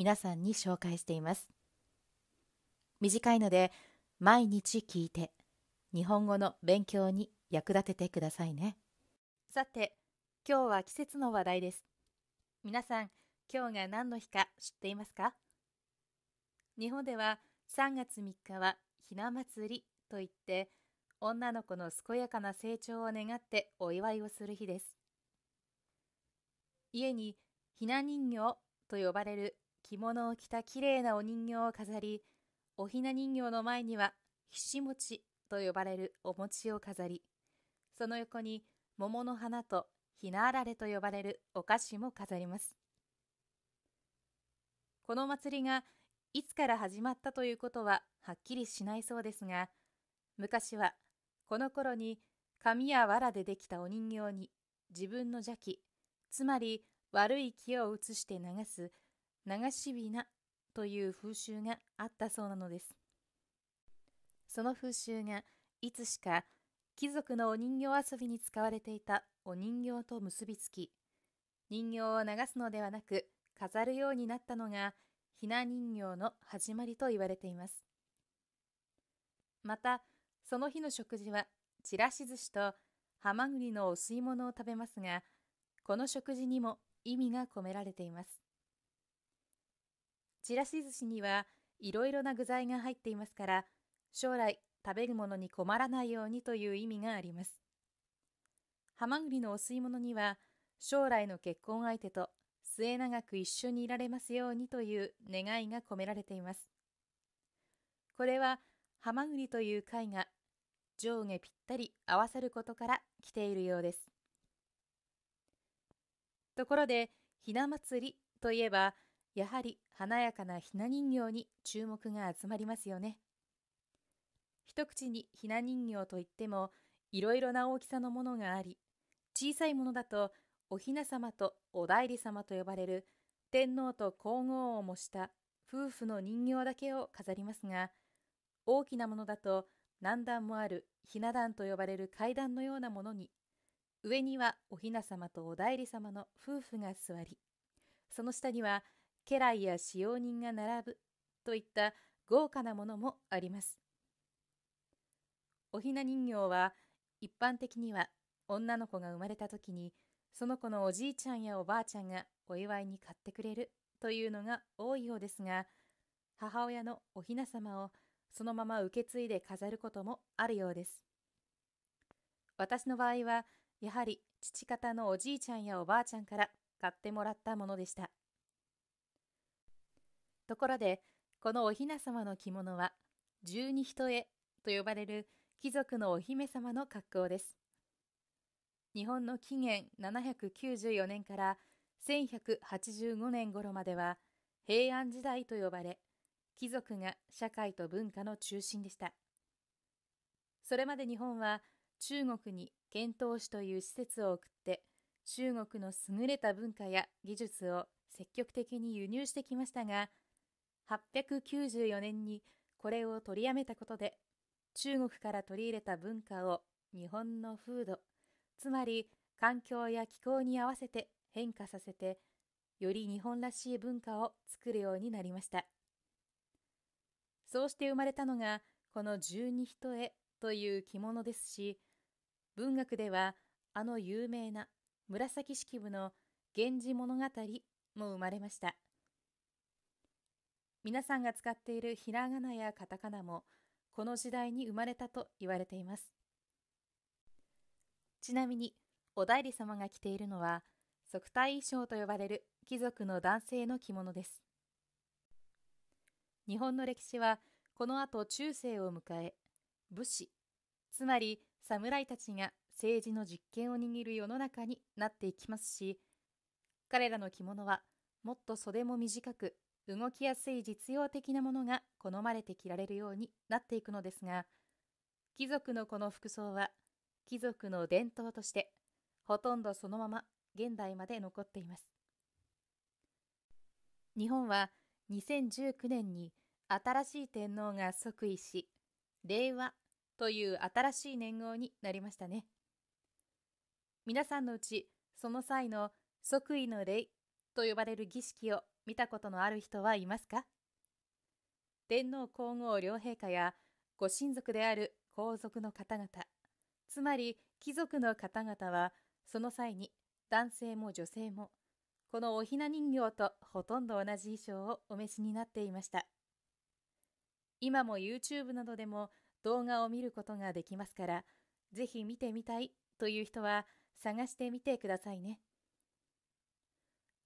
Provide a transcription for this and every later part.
皆さんに紹介しています短いので毎日聞いて日本語の勉強に役立ててくださいねさて今日は季節の話題です皆さん今日が何の日か知っていますか日本では3月3日はひな祭りといって女の子の健やかな成長を願ってお祝いをする日です家にひな人形と呼ばれる着物を着た綺麗なお人形を飾り、お雛人形の前には、ひし餅と呼ばれるお餅を飾り、その横に桃の花とひなあられと呼ばれるお菓子も飾ります。この祭りがいつから始まったということははっきりしないそうですが、昔はこの頃に紙や藁でできたお人形に自分の邪気、つまり悪い気を移して流す流しびなという風習があったそうなのですその風習がいつしか貴族のお人形遊びに使われていたお人形と結びつき人形を流すのではなく飾るようになったのがひな人形の始まりと言われていますまたその日の食事はちらし寿司とハマグリのお吸い物を食べますがこの食事にも意味が込められていますちらし寿司にはいろいろな具材が入っていますから将来食べるものに困らないようにという意味がありますハマグリのお吸い物には将来の結婚相手と末永く一緒にいられますようにという願いが込められていますこれはハマグリという貝が上下ぴったり合わさることから来ているようですところでひな祭りといえばやはり華やかなひな人形に注目が集まりますよね。一口にひな人形といってもいろいろな大きさのものがあり小さいものだとおひな様とお代理様と呼ばれる天皇と皇后を模した夫婦の人形だけを飾りますが大きなものだと何段もあるひな壇と呼ばれる階段のようなものに上にはおひな様とお代理様の夫婦が座りその下には家来や使用人が並ぶといった豪華なものもあります。おひな人形は一般的には女の子が生まれた時にその子のおじいちゃんやおばあちゃんがお祝いに買ってくれるというのが多いようですが母親のおひな様をそのまま受け継いで飾ることもあるようです私の場合はやはり父方のおじいちゃんやおばあちゃんから買ってもらったものでしたところで、このお雛様の着物は、十二人絵と呼ばれる貴族のお姫様の格好です。日本の紀元794年から1185年頃までは平安時代と呼ばれ、貴族が社会と文化の中心でした。それまで日本は中国に遣唐使という施設を送って中国の優れた文化や技術を積極的に輸入してきましたが894年にこれを取りやめたことで中国から取り入れた文化を日本の風土つまり環境や気候に合わせて変化させてより日本らしい文化を作るようになりましたそうして生まれたのがこの十二人絵という着物ですし文学ではあの有名な紫式部の「源氏物語」も生まれました皆さんが使っているひらがなやカタカナもこの時代に生まれたと言われていますちなみにお代理様が着ているのは即体衣装と呼ばれる貴族の男性の着物です日本の歴史はこの後中世を迎え武士つまり侍たちが政治の実権を握る世の中になっていきますし彼らの着物はもっと袖も短く動きやすい実用的なものが好まれて着られるようになっていくのですが貴族のこの服装は貴族の伝統としてほとんどそのまま現代まで残っています日本は2019年に新しい天皇が即位し令和という新しい年号になりましたね皆さんのうちその際の即位の礼と呼ばれる儀式を見たことのある人はいますか天皇皇后両陛下やご親族である皇族の方々つまり貴族の方々はその際に男性も女性もこのおひな人形とほとんど同じ衣装をお召しになっていました今も YouTube などでも動画を見ることができますからぜひ見てみたいという人は探してみてくださいね。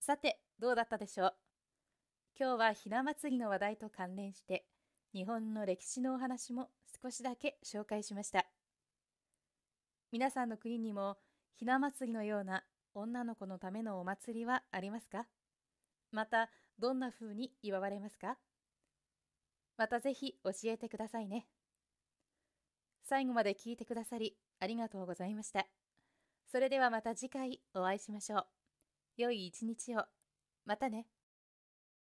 さてどうだったでしょう今日はひな祭りの話題と関連して日本の歴史のお話も少しだけ紹介しました皆さんの国にもひな祭りのような女の子のためのお祭りはありますかまたどんな風に祝われますかまたぜひ教えてくださいね最後まで聞いてくださりありがとうございましたそれではまた次回お会いしましょう良い一日を。またね。